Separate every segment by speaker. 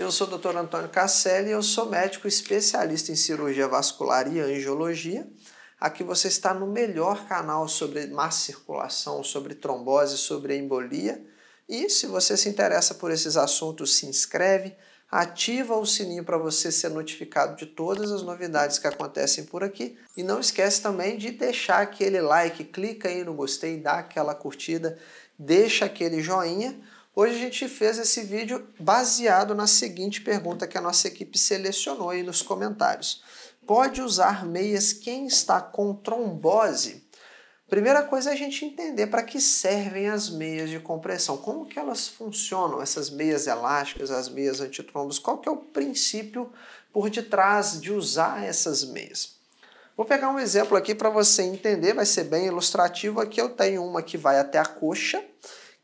Speaker 1: Eu sou o Dr. Antônio Casselli, eu sou médico especialista em cirurgia vascular e angiologia. Aqui você está no melhor canal sobre má circulação, sobre trombose, sobre embolia. E se você se interessa por esses assuntos, se inscreve, ativa o sininho para você ser notificado de todas as novidades que acontecem por aqui. E não esquece também de deixar aquele like, clica aí no gostei, dá aquela curtida, deixa aquele joinha Hoje a gente fez esse vídeo baseado na seguinte pergunta que a nossa equipe selecionou aí nos comentários. Pode usar meias quem está com trombose? Primeira coisa é a gente entender para que servem as meias de compressão, como que elas funcionam, essas meias elásticas, as meias antitrombos, qual que é o princípio por detrás de usar essas meias. Vou pegar um exemplo aqui para você entender, vai ser bem ilustrativo. Aqui eu tenho uma que vai até a coxa,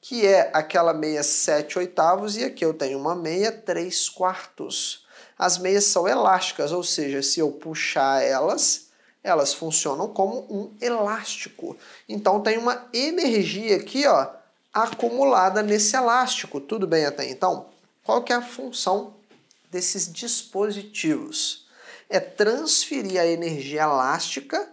Speaker 1: que é aquela meia 7 oitavos, e aqui eu tenho uma meia 3 quartos. As meias são elásticas, ou seja, se eu puxar elas, elas funcionam como um elástico. Então tem uma energia aqui, ó, acumulada nesse elástico. Tudo bem até então? Qual que é a função desses dispositivos? É transferir a energia elástica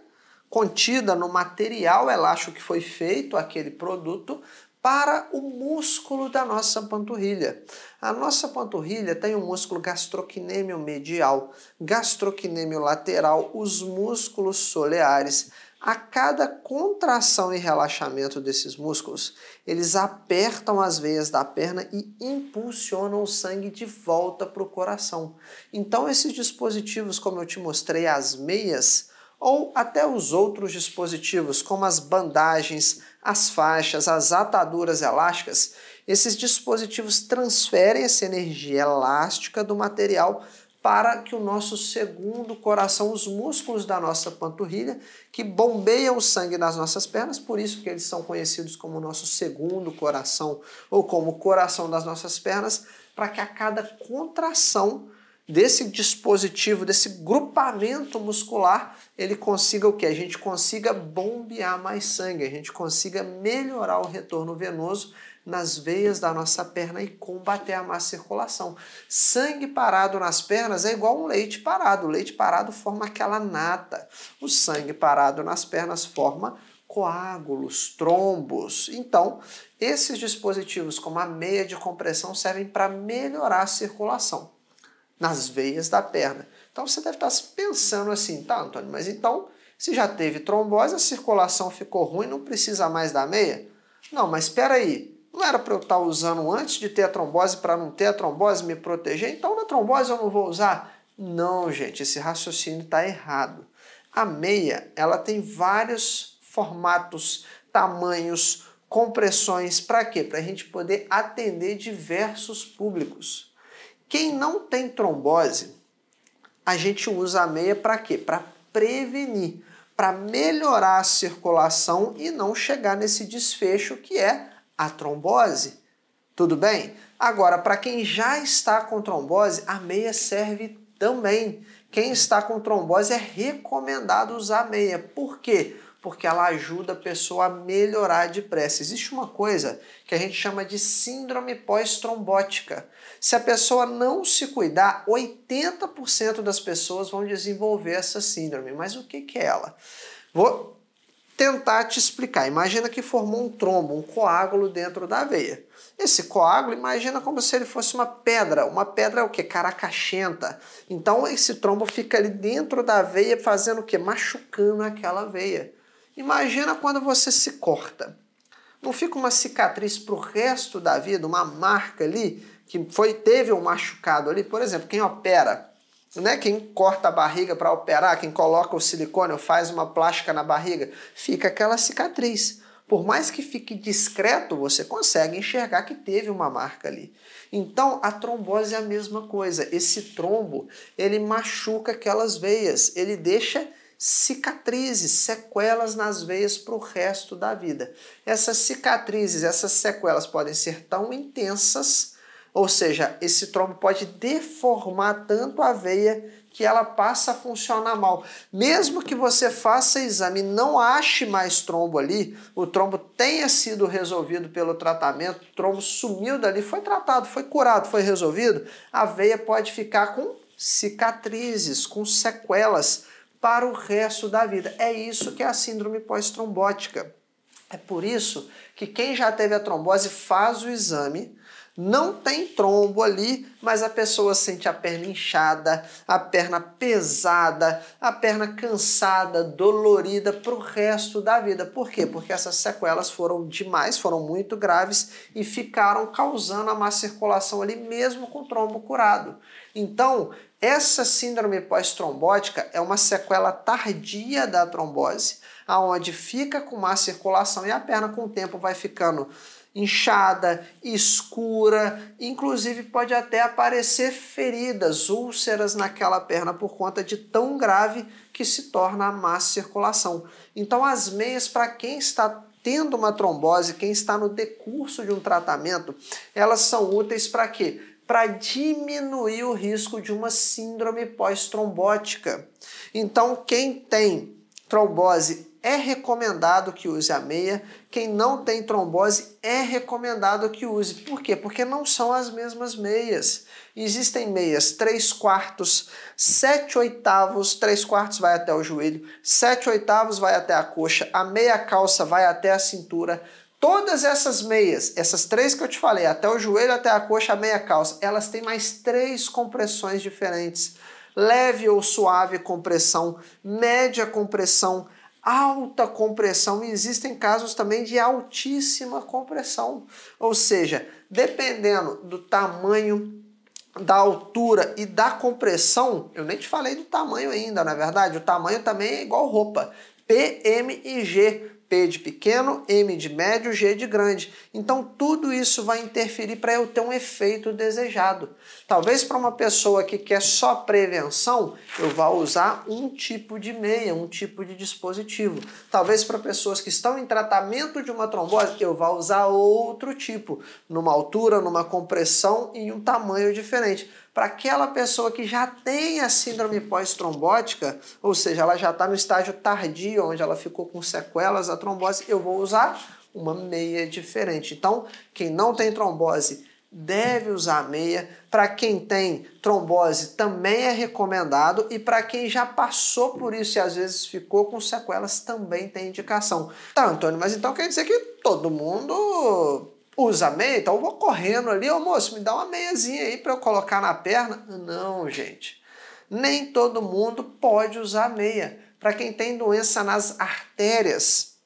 Speaker 1: contida no material elástico que foi feito aquele produto para o músculo da nossa panturrilha. A nossa panturrilha tem o um músculo gastroquinêmio medial, gastroquinêmio lateral, os músculos soleares. A cada contração e relaxamento desses músculos, eles apertam as veias da perna e impulsionam o sangue de volta para o coração. Então, esses dispositivos, como eu te mostrei, as meias, ou até os outros dispositivos, como as bandagens, as faixas, as ataduras elásticas, esses dispositivos transferem essa energia elástica do material para que o nosso segundo coração, os músculos da nossa panturrilha, que bombeiam o sangue nas nossas pernas, por isso que eles são conhecidos como nosso segundo coração ou como coração das nossas pernas, para que a cada contração desse dispositivo, desse grupamento muscular, ele consiga o que? A gente consiga bombear mais sangue, a gente consiga melhorar o retorno venoso nas veias da nossa perna e combater a má circulação. Sangue parado nas pernas é igual um leite parado. O leite parado forma aquela nata. O sangue parado nas pernas forma coágulos, trombos. Então, esses dispositivos, como a meia de compressão, servem para melhorar a circulação nas veias da perna. Então você deve estar pensando assim, tá, Antônio, mas então, se já teve trombose, a circulação ficou ruim, não precisa mais da meia? Não, mas espera aí, não era para eu estar usando antes de ter a trombose para não ter a trombose, me proteger? Então na trombose eu não vou usar? Não, gente, esse raciocínio está errado. A meia, ela tem vários formatos, tamanhos, compressões, para quê? Para a gente poder atender diversos públicos. Quem não tem trombose, a gente usa a meia para quê? Para prevenir, para melhorar a circulação e não chegar nesse desfecho que é a trombose. Tudo bem? Agora, para quem já está com trombose, a meia serve também. Quem está com trombose é recomendado usar meia. Por quê? porque ela ajuda a pessoa a melhorar depressa. Existe uma coisa que a gente chama de síndrome pós-trombótica. Se a pessoa não se cuidar, 80% das pessoas vão desenvolver essa síndrome. Mas o que, que é ela? Vou tentar te explicar. Imagina que formou um trombo, um coágulo dentro da veia. Esse coágulo, imagina como se ele fosse uma pedra. Uma pedra é o que? Caracaxenta. Então esse trombo fica ali dentro da veia fazendo o que? Machucando aquela veia. Imagina quando você se corta. Não fica uma cicatriz para o resto da vida, uma marca ali, que foi teve um machucado ali. Por exemplo, quem opera, né? quem corta a barriga para operar, quem coloca o silicone ou faz uma plástica na barriga, fica aquela cicatriz. Por mais que fique discreto, você consegue enxergar que teve uma marca ali. Então, a trombose é a mesma coisa. Esse trombo, ele machuca aquelas veias, ele deixa cicatrizes, sequelas nas veias para o resto da vida. Essas cicatrizes, essas sequelas podem ser tão intensas, ou seja, esse trombo pode deformar tanto a veia que ela passa a funcionar mal. Mesmo que você faça exame e não ache mais trombo ali, o trombo tenha sido resolvido pelo tratamento, o trombo sumiu dali, foi tratado, foi curado, foi resolvido, a veia pode ficar com cicatrizes, com sequelas para o resto da vida. É isso que é a síndrome pós-trombótica. É por isso que quem já teve a trombose faz o exame, não tem trombo ali, mas a pessoa sente a perna inchada, a perna pesada, a perna cansada, dolorida para o resto da vida. Por quê? Porque essas sequelas foram demais, foram muito graves e ficaram causando a má circulação ali, mesmo com o trombo curado. Então, essa síndrome pós-trombótica é uma sequela tardia da trombose, aonde fica com má circulação e a perna com o tempo vai ficando inchada, escura, inclusive pode até aparecer feridas, úlceras naquela perna por conta de tão grave que se torna a má circulação. Então as meias para quem está tendo uma trombose, quem está no decurso de um tratamento, elas são úteis para quê? para diminuir o risco de uma síndrome pós-trombótica. Então, quem tem trombose é recomendado que use a meia, quem não tem trombose é recomendado que use. Por quê? Porque não são as mesmas meias. Existem meias 3 quartos, 7 oitavos, 3 quartos vai até o joelho, 7 oitavos vai até a coxa, a meia calça vai até a cintura, Todas essas meias, essas três que eu te falei, até o joelho, até a coxa, a meia calça, elas têm mais três compressões diferentes: leve ou suave compressão, média compressão, alta compressão. E existem casos também de altíssima compressão. Ou seja, dependendo do tamanho da altura e da compressão, eu nem te falei do tamanho ainda, na é verdade, o tamanho também é igual roupa. PM e G P de pequeno, M de médio, G de grande. Então tudo isso vai interferir para eu ter um efeito desejado. Talvez para uma pessoa que quer só prevenção, eu vá usar um tipo de meia, um tipo de dispositivo. Talvez para pessoas que estão em tratamento de uma trombose, eu vá usar outro tipo, numa altura, numa compressão e um tamanho diferente para aquela pessoa que já tem a síndrome pós-trombótica, ou seja, ela já está no estágio tardio, onde ela ficou com sequelas da trombose, eu vou usar uma meia diferente. Então, quem não tem trombose deve usar meia. Para quem tem trombose também é recomendado e para quem já passou por isso e às vezes ficou com sequelas também tem indicação. Tá, Antônio, mas então quer dizer que todo mundo usa meia, então eu vou correndo ali, ô moço, me dá uma meiazinha aí para eu colocar na perna. Não, gente. Nem todo mundo pode usar meia. Para quem tem doença nas artérias,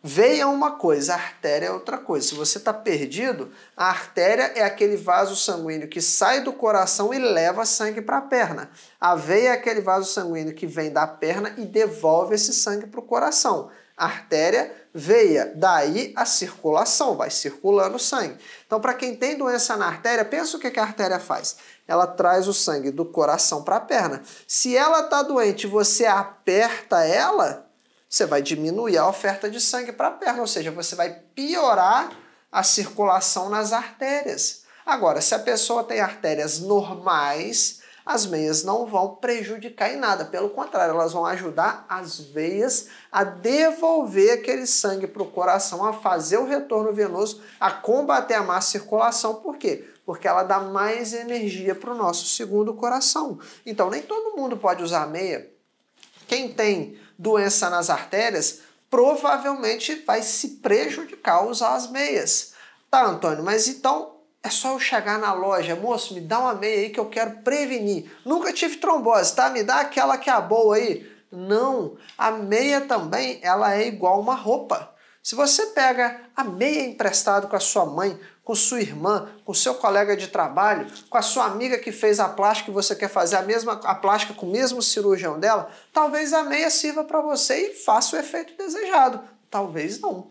Speaker 1: veia é uma coisa, artéria é outra coisa. Se você está perdido, a artéria é aquele vaso sanguíneo que sai do coração e leva sangue para a perna. A veia é aquele vaso sanguíneo que vem da perna e devolve esse sangue para o coração. A artéria veia, daí a circulação, vai circulando o sangue. Então, para quem tem doença na artéria, pensa o que, que a artéria faz. Ela traz o sangue do coração para a perna. Se ela está doente você aperta ela, você vai diminuir a oferta de sangue para a perna, ou seja, você vai piorar a circulação nas artérias. Agora, se a pessoa tem artérias normais, as meias não vão prejudicar em nada, pelo contrário, elas vão ajudar as veias a devolver aquele sangue para o coração, a fazer o retorno venoso, a combater a má circulação. Por quê? Porque ela dá mais energia para o nosso segundo coração. Então, nem todo mundo pode usar meia. Quem tem doença nas artérias provavelmente vai se prejudicar usar as meias. Tá, Antônio, mas então é só eu chegar na loja, moço, me dá uma meia aí que eu quero prevenir. Nunca tive trombose, tá? Me dá aquela que é a boa aí. Não, a meia também, ela é igual uma roupa. Se você pega a meia emprestada com a sua mãe, com sua irmã, com seu colega de trabalho, com a sua amiga que fez a plástica e você quer fazer a mesma a plástica com o mesmo cirurgião dela, talvez a meia sirva para você e faça o efeito desejado. Talvez não.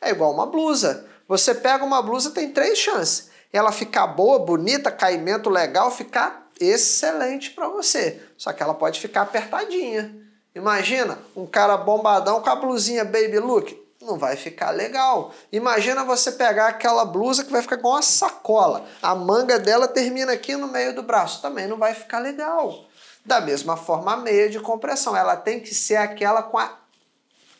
Speaker 1: É igual uma blusa. Você pega uma blusa, tem três chances ela ficar boa, bonita, caimento legal, ficar excelente para você. Só que ela pode ficar apertadinha. Imagina um cara bombadão com a blusinha baby look. Não vai ficar legal. Imagina você pegar aquela blusa que vai ficar com uma sacola. A manga dela termina aqui no meio do braço. Também não vai ficar legal. Da mesma forma, a meia de compressão. Ela tem que ser aquela com a,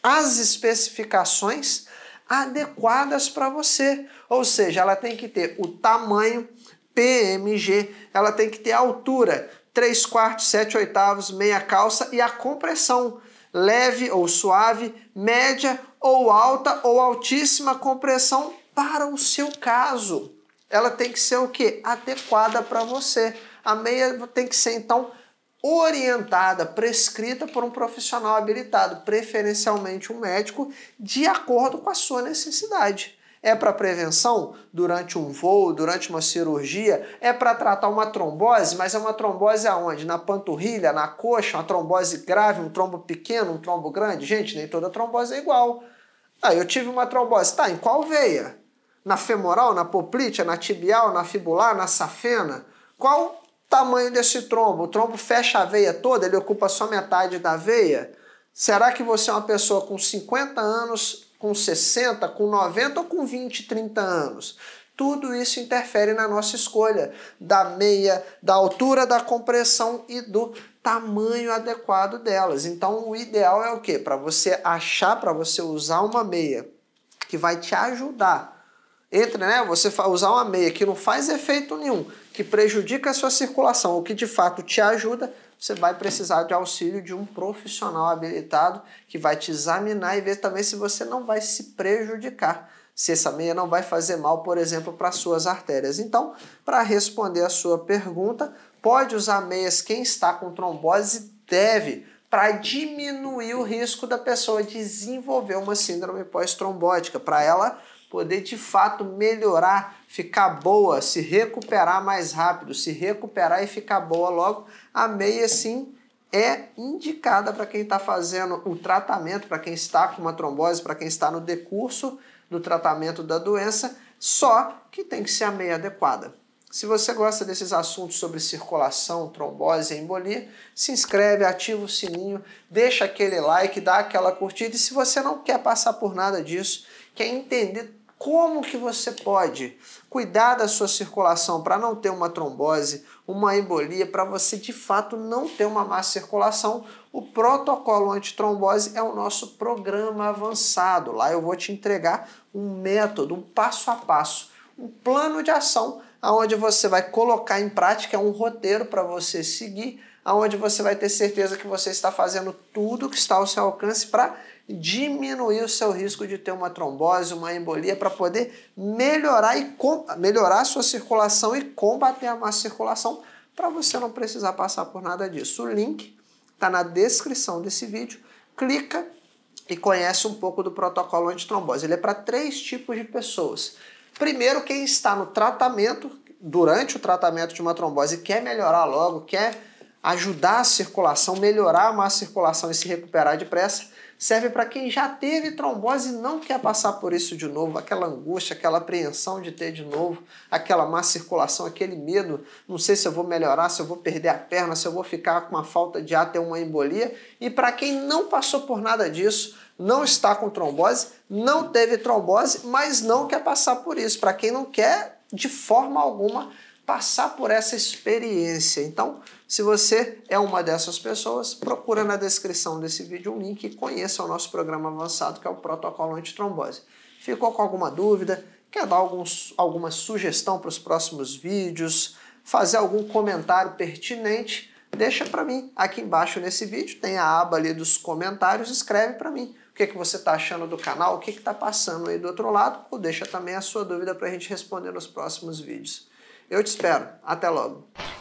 Speaker 1: as especificações adequadas para você. Ou seja, ela tem que ter o tamanho PMG, ela tem que ter a altura 3 quartos, 7 oitavos, meia calça e a compressão leve ou suave, média ou alta ou altíssima compressão para o seu caso. Ela tem que ser o que? Adequada para você. A meia tem que ser então orientada, prescrita por um profissional habilitado, preferencialmente um médico, de acordo com a sua necessidade. É para prevenção durante um voo, durante uma cirurgia? É para tratar uma trombose, mas é uma trombose aonde? Na panturrilha, na coxa, uma trombose grave, um trombo pequeno, um trombo grande? Gente, nem toda trombose é igual. Ah, eu tive uma trombose. Tá, em qual veia? Na femoral, na poplite, na tibial, na fibular, na safena? Qual tamanho desse trombo. O trombo fecha a veia toda, ele ocupa só metade da veia. Será que você é uma pessoa com 50 anos, com 60, com 90 ou com 20, 30 anos? Tudo isso interfere na nossa escolha da meia, da altura da compressão e do tamanho adequado delas. Então, o ideal é o que? Para você achar, para você usar uma meia que vai te ajudar. Entre, né? Você usar uma meia que não faz efeito nenhum, que prejudica a sua circulação ou que de fato te ajuda, você vai precisar de auxílio de um profissional habilitado que vai te examinar e ver também se você não vai se prejudicar, se essa meia não vai fazer mal, por exemplo, para suas artérias. Então, para responder a sua pergunta, pode usar meias quem está com trombose deve para diminuir o risco da pessoa desenvolver uma síndrome pós-trombótica, para ela poder de fato melhorar ficar boa, se recuperar mais rápido, se recuperar e ficar boa logo, a meia sim é indicada para quem está fazendo o tratamento, para quem está com uma trombose, para quem está no decurso do tratamento da doença, só que tem que ser a meia adequada. Se você gosta desses assuntos sobre circulação, trombose e embolia, se inscreve, ativa o sininho, deixa aquele like, dá aquela curtida. E se você não quer passar por nada disso, quer entender como que você pode cuidar da sua circulação para não ter uma trombose, uma embolia, para você de fato não ter uma má circulação? O protocolo antitrombose é o nosso programa avançado. Lá eu vou te entregar um método, um passo a passo, um plano de ação aonde você vai colocar em prática é um roteiro para você seguir aonde você vai ter certeza que você está fazendo tudo que está ao seu alcance para diminuir o seu risco de ter uma trombose, uma embolia, para poder melhorar, e melhorar a sua circulação e combater a má circulação, para você não precisar passar por nada disso. O link está na descrição desse vídeo, clica e conhece um pouco do protocolo antitrombose. Ele é para três tipos de pessoas. Primeiro, quem está no tratamento, durante o tratamento de uma trombose, quer melhorar logo, quer ajudar a circulação, melhorar a má circulação e se recuperar depressa, serve para quem já teve trombose e não quer passar por isso de novo, aquela angústia, aquela apreensão de ter de novo, aquela má circulação, aquele medo, não sei se eu vou melhorar, se eu vou perder a perna, se eu vou ficar com uma falta de ar, ter uma embolia. E para quem não passou por nada disso, não está com trombose, não teve trombose, mas não quer passar por isso. Para quem não quer, de forma alguma, passar por essa experiência. Então, se você é uma dessas pessoas, procura na descrição desse vídeo um link e conheça o nosso programa avançado, que é o Protocolo Antitrombose. Ficou com alguma dúvida? Quer dar alguns, alguma sugestão para os próximos vídeos? Fazer algum comentário pertinente? Deixa para mim aqui embaixo nesse vídeo, tem a aba ali dos comentários, escreve para mim o que, que você está achando do canal, o que está passando aí do outro lado, ou deixa também a sua dúvida para a gente responder nos próximos vídeos. Eu te espero. Até logo.